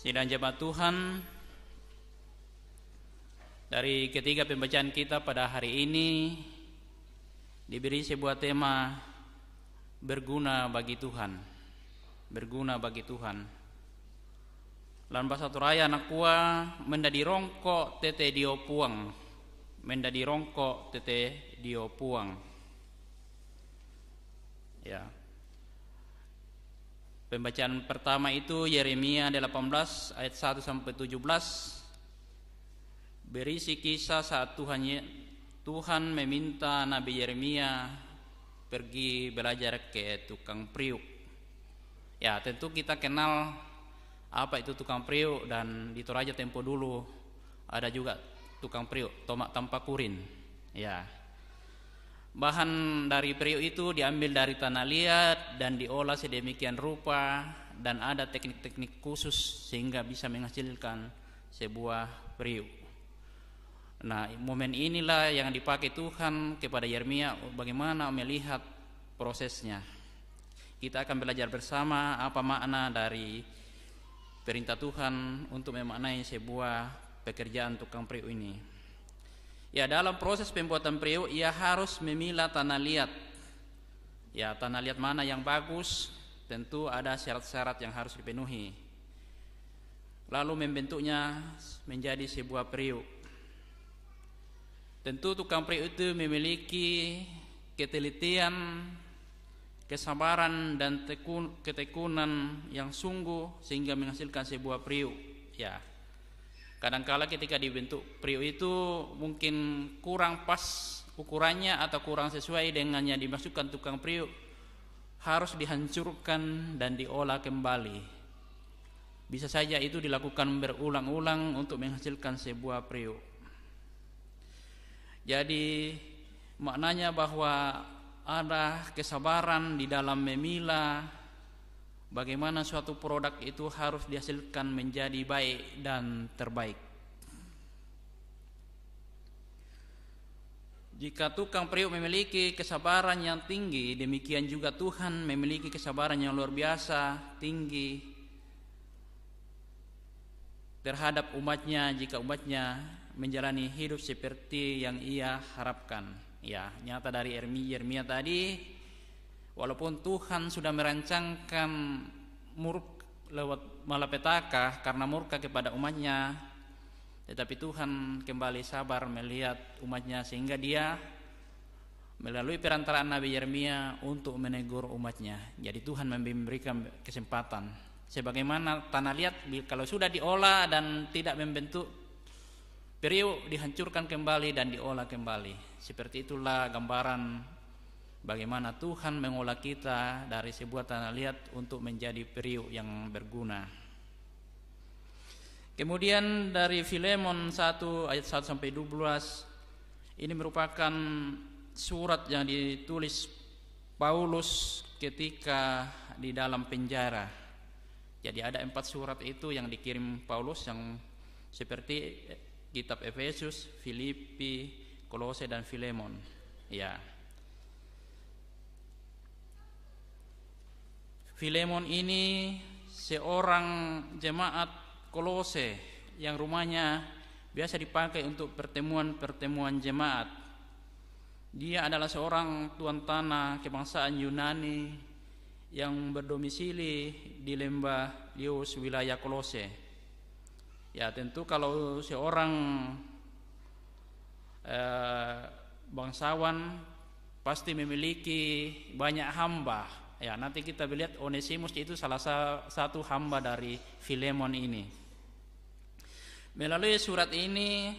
Sidang jemaat Tuhan Dari ketiga pembacaan kita pada hari ini Diberi sebuah tema Berguna bagi Tuhan Berguna bagi Tuhan Lan satu raya anak kua Mendadi rongkok tete dio puang Mendadi rongkok tete dio puang Ya Pembacaan pertama itu Yeremia 18 ayat 1 sampai 17 berisi kisah saat Tuhan Tuhan meminta Nabi Yeremia pergi belajar ke tukang priuk. Ya, tentu kita kenal apa itu tukang priuk dan di Toraja tempo dulu ada juga tukang priuk, tomak tanpa kurin. Ya, Bahan dari periuk itu diambil dari tanah liat dan diolah sedemikian rupa dan ada teknik-teknik khusus sehingga bisa menghasilkan sebuah periuk. Nah, momen inilah yang dipakai Tuhan kepada Yeremia bagaimana melihat prosesnya. Kita akan belajar bersama apa makna dari perintah Tuhan untuk memaknai sebuah pekerjaan tukang periuk ini. Ya dalam proses pembuatan periuk ia harus memilah tanah liat. Ya tanah liat mana yang bagus tentu ada syarat-syarat yang harus dipenuhi. Lalu membentuknya menjadi sebuah periuk. Tentu tukang periuk itu memiliki ketelitian, kesabaran dan ketekunan yang sungguh sehingga menghasilkan sebuah periuk. Ya, Kadangkala ketika dibentuk priuk itu mungkin kurang pas ukurannya atau kurang sesuai dengan yang dimasukkan tukang priuk harus dihancurkan dan diolah kembali. Bisa saja itu dilakukan berulang-ulang untuk menghasilkan sebuah priuk. Jadi maknanya bahwa ada kesabaran di dalam memilah bagaimana suatu produk itu harus dihasilkan menjadi baik dan terbaik. Jika tukang periuk memiliki kesabaran yang tinggi, demikian juga Tuhan memiliki kesabaran yang luar biasa tinggi terhadap umatnya jika umatnya menjalani hidup seperti yang ia harapkan. Ya, nyata dari Ermi, Yeremia tadi Walaupun Tuhan sudah merancangkan murk lewat malapetaka karena murka kepada umatnya, tetapi Tuhan kembali sabar melihat umatnya sehingga dia melalui perantaraan Nabi Yeremia untuk menegur umatnya. Jadi Tuhan memberikan kesempatan. Sebagaimana tanah liat kalau sudah diolah dan tidak membentuk periuk dihancurkan kembali dan diolah kembali. Seperti itulah gambaran bagaimana Tuhan mengolah kita dari sebuah tanah liat untuk menjadi periuk yang berguna. Kemudian dari Filemon 1 ayat 1 sampai 12 ini merupakan surat yang ditulis Paulus ketika di dalam penjara. Jadi ada empat surat itu yang dikirim Paulus yang seperti kitab Efesus, Filipi, Kolose dan Filemon. Ya. Filemon ini seorang jemaat Kolose yang rumahnya biasa dipakai untuk pertemuan-pertemuan jemaat. Dia adalah seorang tuan tanah kebangsaan Yunani yang berdomisili di lembah Lius wilayah Kolose. Ya tentu kalau seorang eh, bangsawan pasti memiliki banyak hamba Ya, nanti kita lihat Onesimus itu salah satu hamba dari Filemon ini. Melalui surat ini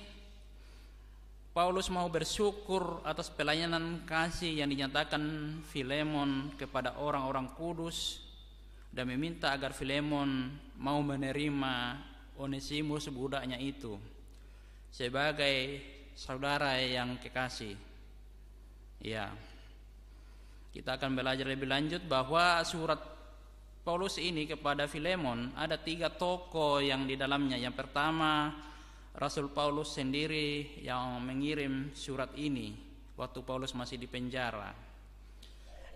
Paulus mau bersyukur atas pelayanan kasih yang dinyatakan Filemon kepada orang-orang kudus dan meminta agar Filemon mau menerima Onesimus budaknya itu sebagai saudara yang kekasih. Ya. Kita akan belajar lebih lanjut bahwa surat Paulus ini kepada Filemon ada tiga tokoh yang di dalamnya. Yang pertama Rasul Paulus sendiri yang mengirim surat ini waktu Paulus masih di penjara.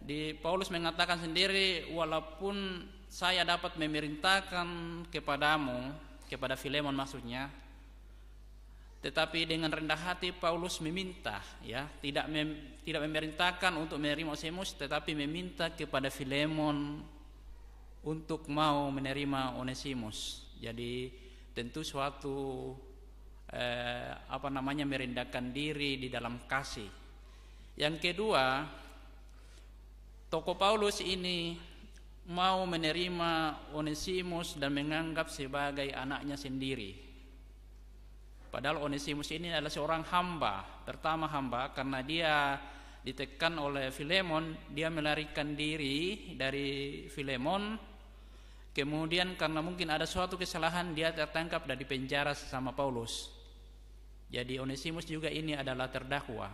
Di Paulus mengatakan sendiri walaupun saya dapat memerintahkan kepadamu kepada Filemon maksudnya tetapi dengan rendah hati Paulus meminta ya, tidak mem, tidak memerintahkan untuk menerima Onesimus tetapi meminta kepada Filemon untuk mau menerima Onesimus. Jadi tentu suatu eh, apa namanya merendahkan diri di dalam kasih. Yang kedua, toko Paulus ini mau menerima Onesimus dan menganggap sebagai anaknya sendiri. Padahal Onesimus ini adalah seorang hamba, pertama hamba karena dia ditekan oleh Filemon, dia melarikan diri dari Filemon. Kemudian karena mungkin ada suatu kesalahan dia tertangkap dan dipenjara sama Paulus. Jadi Onesimus juga ini adalah terdakwa.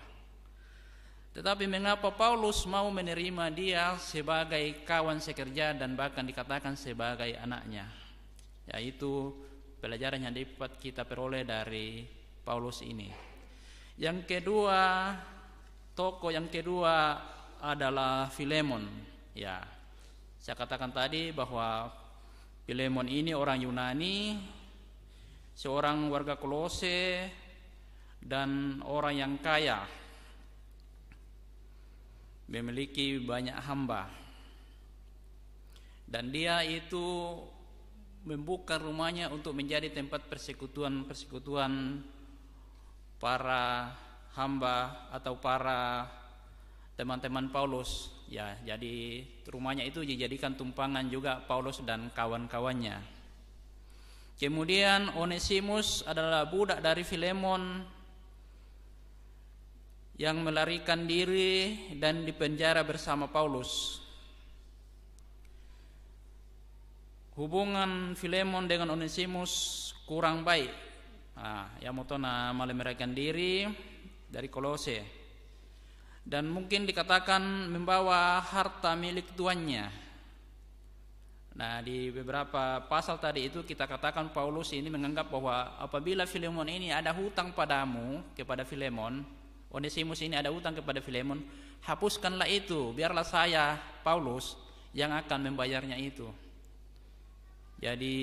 Tetapi mengapa Paulus mau menerima dia sebagai kawan sekerja dan bahkan dikatakan sebagai anaknya? Yaitu pelajaran yang dapat kita peroleh dari Paulus ini. Yang kedua, toko yang kedua adalah Filemon. Ya. Saya katakan tadi bahwa Filemon ini orang Yunani, seorang warga Kolose dan orang yang kaya. Memiliki banyak hamba. Dan dia itu membuka rumahnya untuk menjadi tempat persekutuan-persekutuan para hamba atau para teman-teman Paulus ya jadi rumahnya itu dijadikan tumpangan juga Paulus dan kawan-kawannya kemudian Onesimus adalah budak dari Filemon yang melarikan diri dan dipenjara bersama Paulus hubungan Filemon dengan Onesimus kurang baik. Nah, Yamotona mereka diri dari Kolose dan mungkin dikatakan membawa harta milik tuannya. Nah, di beberapa pasal tadi itu kita katakan Paulus ini menganggap bahwa apabila Filemon ini ada hutang padamu kepada Filemon, Onesimus ini ada hutang kepada Filemon, hapuskanlah itu, biarlah saya Paulus yang akan membayarnya itu. Jadi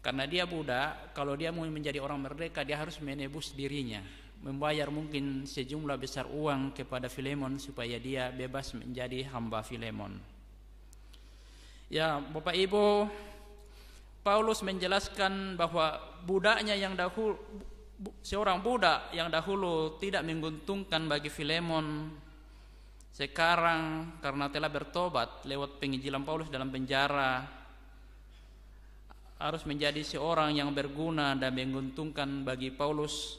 karena dia budak, kalau dia mau menjadi orang merdeka dia harus menebus dirinya, membayar mungkin sejumlah besar uang kepada Filemon supaya dia bebas menjadi hamba Filemon. Ya, Bapak Ibu, Paulus menjelaskan bahwa budaknya yang dahulu seorang budak yang dahulu tidak menguntungkan bagi Filemon sekarang karena telah bertobat lewat penginjilan Paulus dalam penjara harus menjadi seorang yang berguna dan menguntungkan bagi Paulus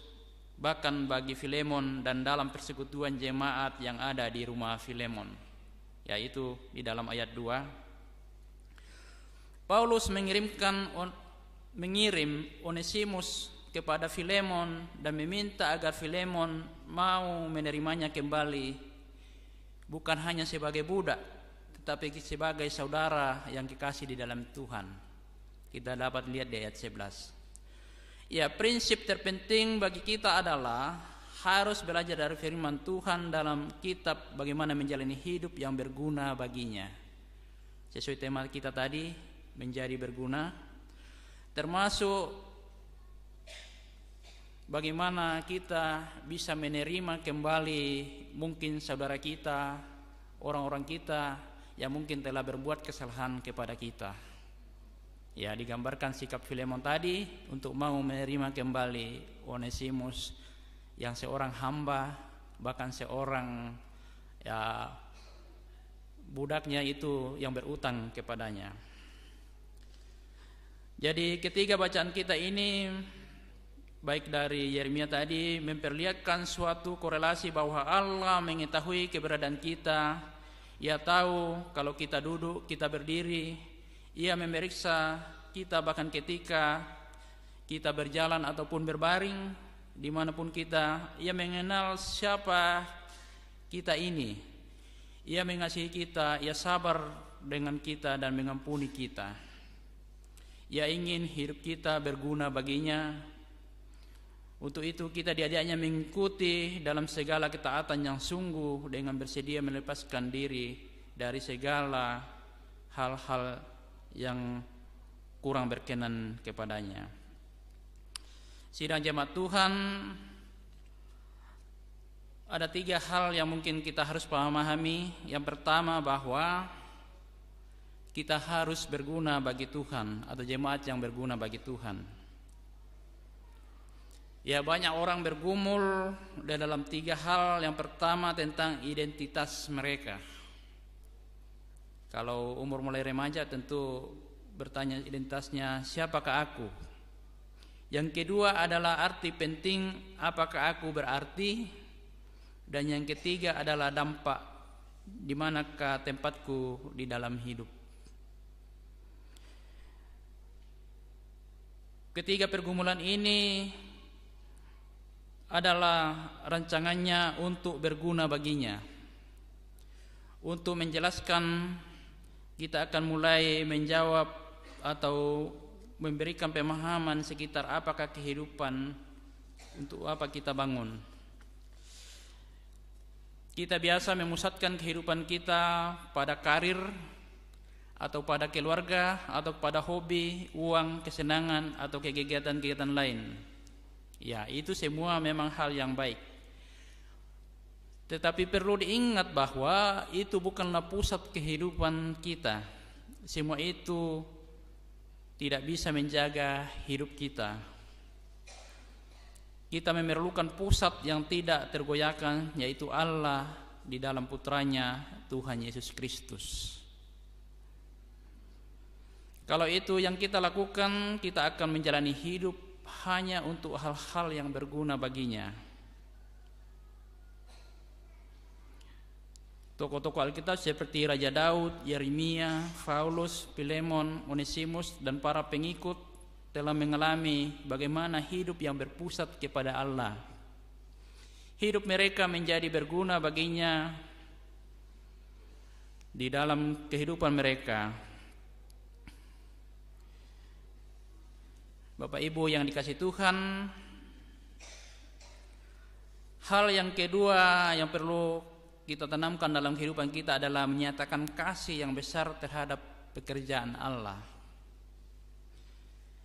bahkan bagi Filemon dan dalam persekutuan jemaat yang ada di rumah Filemon yaitu di dalam ayat 2 Paulus mengirimkan mengirim Onesimus kepada Filemon dan meminta agar Filemon mau menerimanya kembali bukan hanya sebagai budak tetapi sebagai saudara yang dikasih di dalam Tuhan kita dapat lihat di ayat 11. Ya, prinsip terpenting bagi kita adalah harus belajar dari firman Tuhan dalam kitab bagaimana menjalani hidup yang berguna baginya. Sesuai tema kita tadi, menjadi berguna termasuk bagaimana kita bisa menerima kembali mungkin saudara kita, orang-orang kita yang mungkin telah berbuat kesalahan kepada kita ya digambarkan sikap Filemon tadi untuk mau menerima kembali Onesimus yang seorang hamba bahkan seorang ya budaknya itu yang berutang kepadanya. Jadi ketiga bacaan kita ini baik dari Yeremia tadi memperlihatkan suatu korelasi bahwa Allah mengetahui keberadaan kita. Ia tahu kalau kita duduk, kita berdiri, ia memeriksa kita bahkan ketika kita berjalan ataupun berbaring dimanapun kita ia mengenal siapa kita ini ia mengasihi kita ia sabar dengan kita dan mengampuni kita ia ingin hidup kita berguna baginya untuk itu kita diajaknya mengikuti dalam segala ketaatan yang sungguh dengan bersedia melepaskan diri dari segala hal-hal yang kurang berkenan kepadanya. Sidang jemaat Tuhan ada tiga hal yang mungkin kita harus pahami. Yang pertama bahwa kita harus berguna bagi Tuhan atau jemaat yang berguna bagi Tuhan. Ya banyak orang bergumul dalam tiga hal. Yang pertama tentang identitas mereka. Kalau umur mulai remaja tentu bertanya identitasnya siapakah aku? Yang kedua adalah arti penting apakah aku berarti? Dan yang ketiga adalah dampak di manakah tempatku di dalam hidup. Ketiga pergumulan ini adalah rancangannya untuk berguna baginya untuk menjelaskan kita akan mulai menjawab atau memberikan pemahaman sekitar apakah kehidupan untuk apa kita bangun. Kita biasa memusatkan kehidupan kita pada karir atau pada keluarga atau pada hobi, uang, kesenangan atau kegiatan-kegiatan lain. Ya, itu semua memang hal yang baik. Tetapi perlu diingat bahwa itu bukanlah pusat kehidupan kita. Semua itu tidak bisa menjaga hidup kita. Kita memerlukan pusat yang tidak tergoyahkan yaitu Allah di dalam putranya Tuhan Yesus Kristus. Kalau itu yang kita lakukan, kita akan menjalani hidup hanya untuk hal-hal yang berguna baginya. Tokoh-tokoh Alkitab seperti Raja Daud, Yeremia, Paulus, Filemon, Onesimus dan para pengikut telah mengalami bagaimana hidup yang berpusat kepada Allah. Hidup mereka menjadi berguna baginya di dalam kehidupan mereka. Bapak Ibu yang dikasih Tuhan, hal yang kedua yang perlu kita tanamkan dalam kehidupan kita adalah menyatakan kasih yang besar terhadap pekerjaan Allah.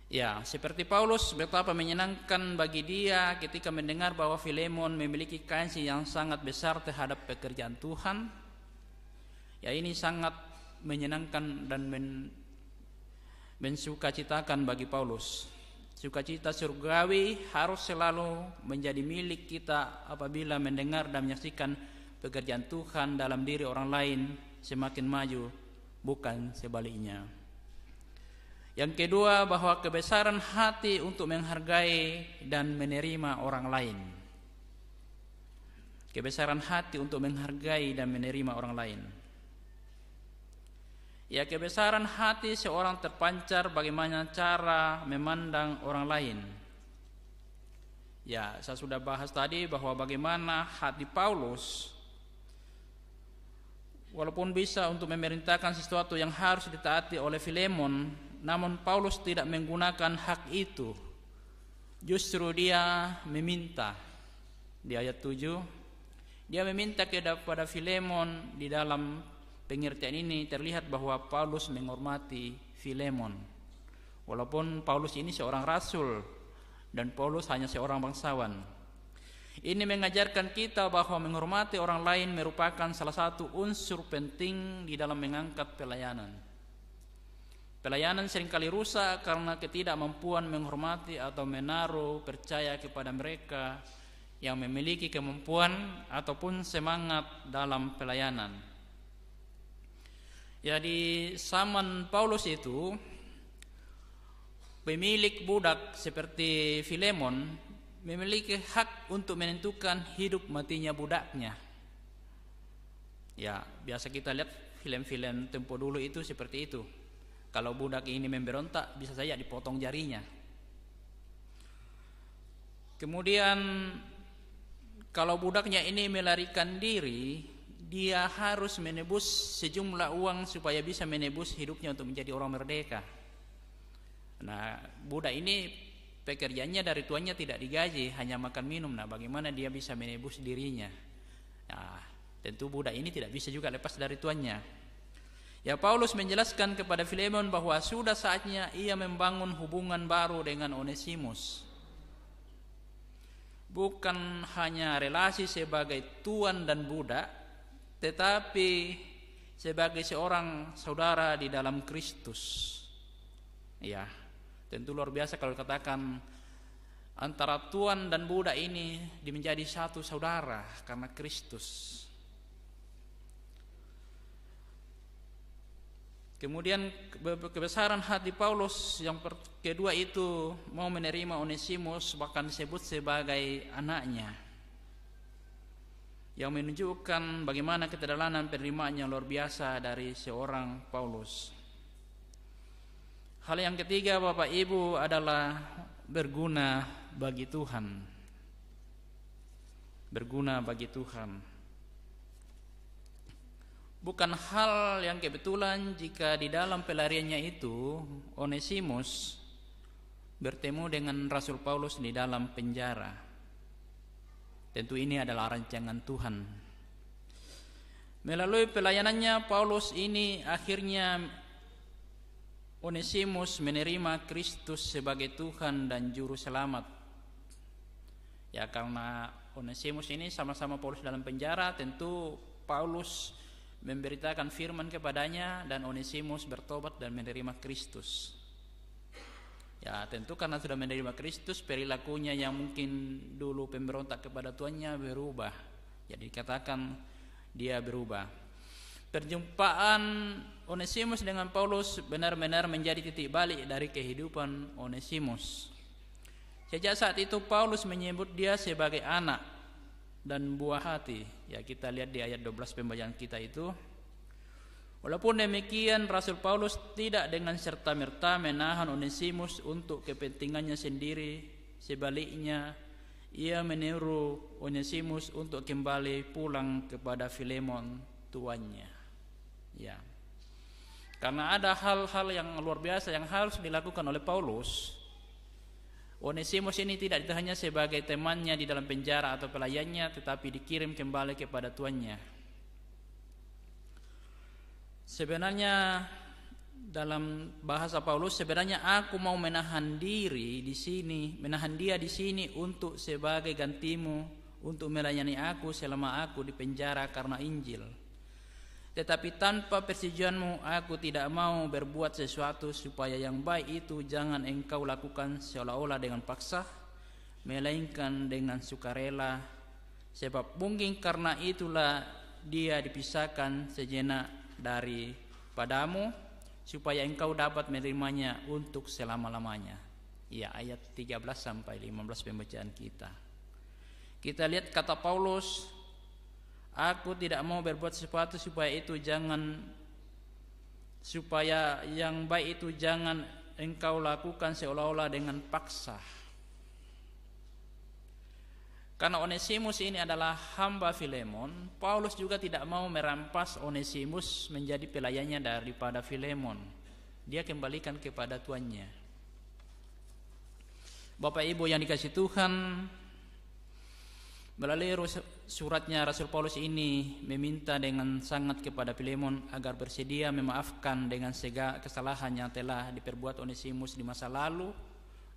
Ya, seperti Paulus betapa menyenangkan bagi dia ketika mendengar bahwa Filemon memiliki kasih yang sangat besar terhadap pekerjaan Tuhan. Ya, ini sangat menyenangkan dan men mensukacitakan bagi Paulus. Sukacita surgawi harus selalu menjadi milik kita apabila mendengar dan menyaksikan pekerjaan Tuhan dalam diri orang lain semakin maju, bukan sebaliknya. Yang kedua, bahwa kebesaran hati untuk menghargai dan menerima orang lain. Kebesaran hati untuk menghargai dan menerima orang lain. Ya kebesaran hati seorang terpancar bagaimana cara memandang orang lain. Ya, saya sudah bahas tadi bahwa bagaimana hati Paulus Walaupun bisa untuk memerintahkan sesuatu yang harus ditaati oleh Filemon, namun Paulus tidak menggunakan hak itu. Justru dia meminta di ayat 7 dia meminta kepada Filemon di dalam pengertian ini terlihat bahwa Paulus menghormati Filemon. Walaupun Paulus ini seorang rasul dan Paulus hanya seorang bangsawan, ini mengajarkan kita bahwa menghormati orang lain merupakan salah satu unsur penting di dalam mengangkat pelayanan. Pelayanan seringkali rusak karena ketidakmampuan menghormati atau menaruh percaya kepada mereka yang memiliki kemampuan ataupun semangat dalam pelayanan. Jadi ya, zaman Paulus itu pemilik budak seperti Filemon memiliki hak untuk menentukan hidup matinya budaknya. Ya, biasa kita lihat film-film tempo dulu itu seperti itu. Kalau budak ini memberontak, bisa saja dipotong jarinya. Kemudian kalau budaknya ini melarikan diri, dia harus menebus sejumlah uang supaya bisa menebus hidupnya untuk menjadi orang merdeka. Nah, budak ini pekerjaannya dari tuannya tidak digaji, hanya makan minum. Nah, bagaimana dia bisa menebus dirinya? Nah, tentu budak ini tidak bisa juga lepas dari tuannya. Ya Paulus menjelaskan kepada Filemon bahwa sudah saatnya ia membangun hubungan baru dengan Onesimus. Bukan hanya relasi sebagai tuan dan budak, tetapi sebagai seorang saudara di dalam Kristus. Ya, Tentu luar biasa kalau katakan antara tuan dan budak ini menjadi satu saudara karena Kristus. Kemudian kebesaran hati Paulus yang kedua itu mau menerima Onesimus bahkan disebut sebagai anaknya. Yang menunjukkan bagaimana penerimaan penerimaannya luar biasa dari seorang Paulus. Hal yang ketiga Bapak Ibu adalah berguna bagi Tuhan. Berguna bagi Tuhan. Bukan hal yang kebetulan jika di dalam pelariannya itu Onesimus bertemu dengan Rasul Paulus di dalam penjara. Tentu ini adalah rancangan Tuhan. Melalui pelayanannya Paulus ini akhirnya Onesimus menerima Kristus sebagai Tuhan dan Juru Selamat. Ya karena Onesimus ini sama-sama Paulus dalam penjara, tentu Paulus memberitakan firman kepadanya dan Onesimus bertobat dan menerima Kristus. Ya tentu karena sudah menerima Kristus perilakunya yang mungkin dulu pemberontak kepada tuannya berubah. Jadi dikatakan dia berubah. Perjumpaan Onesimus dengan Paulus benar-benar menjadi titik balik dari kehidupan Onesimus. Sejak saat itu Paulus menyebut dia sebagai anak dan buah hati. Ya kita lihat di ayat 12 pembacaan kita itu. Walaupun demikian Rasul Paulus tidak dengan serta-merta menahan Onesimus untuk kepentingannya sendiri. Sebaliknya ia meniru Onesimus untuk kembali pulang kepada Filemon tuannya. Ya. Karena ada hal-hal yang luar biasa yang harus dilakukan oleh Paulus. Onesimus ini tidak hanya sebagai temannya di dalam penjara atau pelayannya tetapi dikirim kembali kepada tuannya. Sebenarnya dalam bahasa Paulus sebenarnya aku mau menahan diri di sini, menahan dia di sini untuk sebagai gantimu untuk melayani aku selama aku di penjara karena Injil. Tetapi tanpa persetujuanmu aku tidak mau berbuat sesuatu supaya yang baik itu jangan engkau lakukan seolah-olah dengan paksa melainkan dengan sukarela sebab mungkin karena itulah dia dipisahkan sejenak dari padamu supaya engkau dapat menerimanya untuk selama-lamanya. Ya ayat 13 sampai 15 pembacaan kita. Kita lihat kata Paulus Aku tidak mau berbuat sesuatu supaya itu jangan supaya yang baik itu jangan engkau lakukan seolah-olah dengan paksa. Karena Onesimus ini adalah hamba Filemon, Paulus juga tidak mau merampas Onesimus menjadi pelayannya daripada Filemon. Dia kembalikan kepada tuannya. Bapak Ibu yang dikasih Tuhan, melalui suratnya Rasul Paulus ini meminta dengan sangat kepada Filemon agar bersedia memaafkan dengan segala kesalahan yang telah diperbuat Onesimus di masa lalu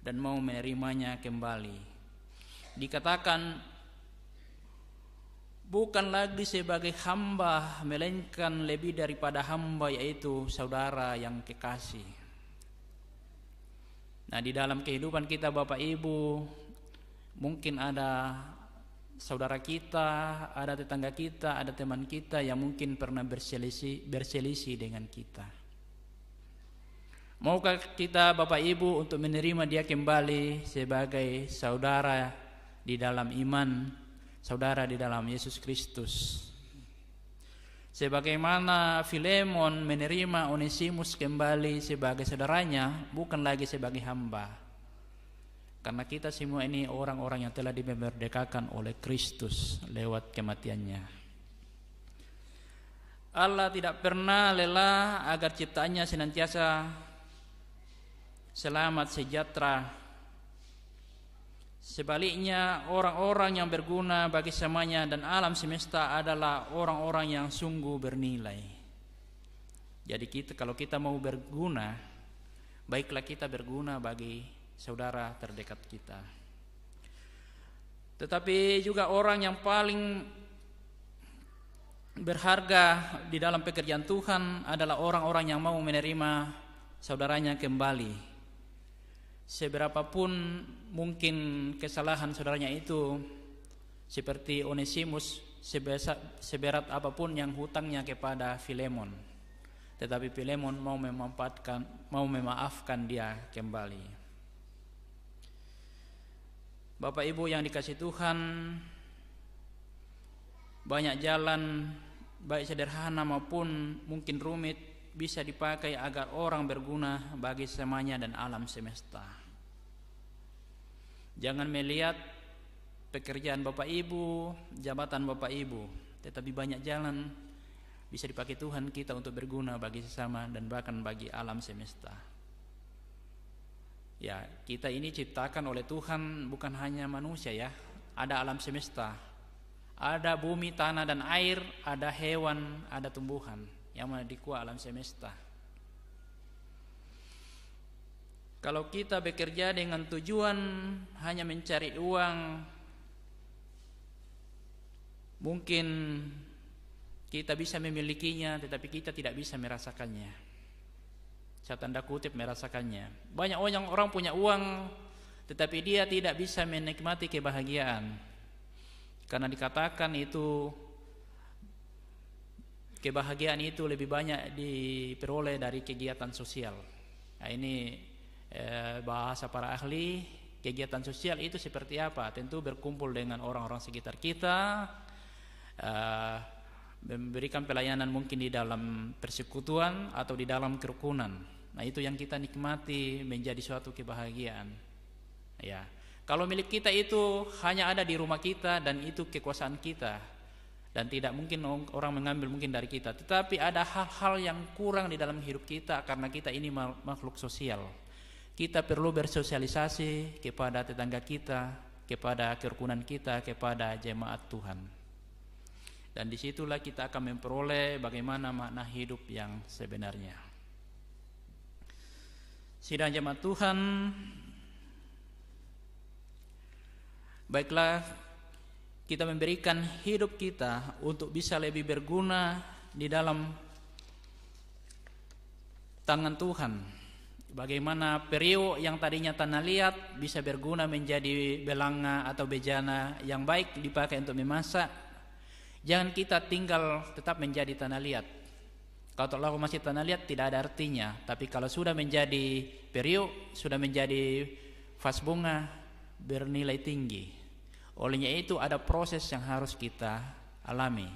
dan mau menerimanya kembali. Dikatakan bukan lagi sebagai hamba melainkan lebih daripada hamba yaitu saudara yang kekasih. Nah, di dalam kehidupan kita Bapak Ibu mungkin ada saudara kita, ada tetangga kita, ada teman kita yang mungkin pernah berselisih berselisih dengan kita. Maukah kita Bapak Ibu untuk menerima dia kembali sebagai saudara di dalam iman, saudara di dalam Yesus Kristus? Sebagaimana Filemon menerima Onesimus kembali sebagai saudaranya, bukan lagi sebagai hamba karena kita semua ini orang-orang yang telah dimerdekakan oleh Kristus lewat kematiannya. Allah tidak pernah lelah agar ciptaannya senantiasa selamat sejahtera. Sebaliknya, orang-orang yang berguna bagi semuanya dan alam semesta adalah orang-orang yang sungguh bernilai. Jadi kita kalau kita mau berguna, baiklah kita berguna bagi saudara terdekat kita. Tetapi juga orang yang paling berharga di dalam pekerjaan Tuhan adalah orang-orang yang mau menerima saudaranya kembali. Seberapapun mungkin kesalahan saudaranya itu seperti Onesimus seberat apapun yang hutangnya kepada Filemon. Tetapi Filemon mau memaafkan mau memaafkan dia kembali. Bapak Ibu yang dikasih Tuhan Banyak jalan Baik sederhana maupun mungkin rumit Bisa dipakai agar orang berguna Bagi semuanya dan alam semesta Jangan melihat Pekerjaan Bapak Ibu Jabatan Bapak Ibu Tetapi banyak jalan Bisa dipakai Tuhan kita untuk berguna Bagi sesama dan bahkan bagi alam semesta Ya, kita ini ciptakan oleh Tuhan bukan hanya manusia ya, ada alam semesta. Ada bumi, tanah dan air, ada hewan, ada tumbuhan yang menadikwa alam semesta. Kalau kita bekerja dengan tujuan hanya mencari uang, mungkin kita bisa memilikinya tetapi kita tidak bisa merasakannya. Saya tanda kutip merasakannya. Banyak orang orang punya uang tetapi dia tidak bisa menikmati kebahagiaan. Karena dikatakan itu kebahagiaan itu lebih banyak diperoleh dari kegiatan sosial. Nah, ini eh, bahasa para ahli kegiatan sosial itu seperti apa? Tentu berkumpul dengan orang-orang sekitar kita, eh, memberikan pelayanan mungkin di dalam persekutuan atau di dalam kerukunan. Nah, itu yang kita nikmati menjadi suatu kebahagiaan. Ya. Kalau milik kita itu hanya ada di rumah kita dan itu kekuasaan kita dan tidak mungkin orang mengambil mungkin dari kita. Tetapi ada hal-hal yang kurang di dalam hidup kita karena kita ini makhluk sosial. Kita perlu bersosialisasi kepada tetangga kita, kepada kerukunan kita, kepada jemaat Tuhan. Dan disitulah kita akan memperoleh bagaimana makna hidup yang sebenarnya. Sidang jemaat Tuhan, baiklah kita memberikan hidup kita untuk bisa lebih berguna di dalam tangan Tuhan. Bagaimana periuk yang tadinya tanah liat bisa berguna menjadi belanga atau bejana yang baik dipakai untuk memasak Jangan kita tinggal tetap menjadi tanah liat. Kalau masih tanah liat tidak ada artinya, tapi kalau sudah menjadi periuk, sudah menjadi vas bunga bernilai tinggi. Olehnya itu ada proses yang harus kita alami.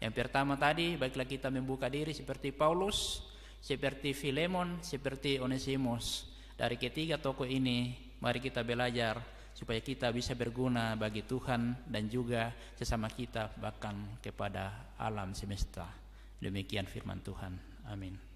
Yang pertama tadi baiklah kita membuka diri seperti Paulus, seperti Filemon, seperti Onesimus. Dari ketiga tokoh ini mari kita belajar supaya kita bisa berguna bagi Tuhan dan juga sesama kita bahkan kepada alam semesta. Demikian firman Tuhan. Amin.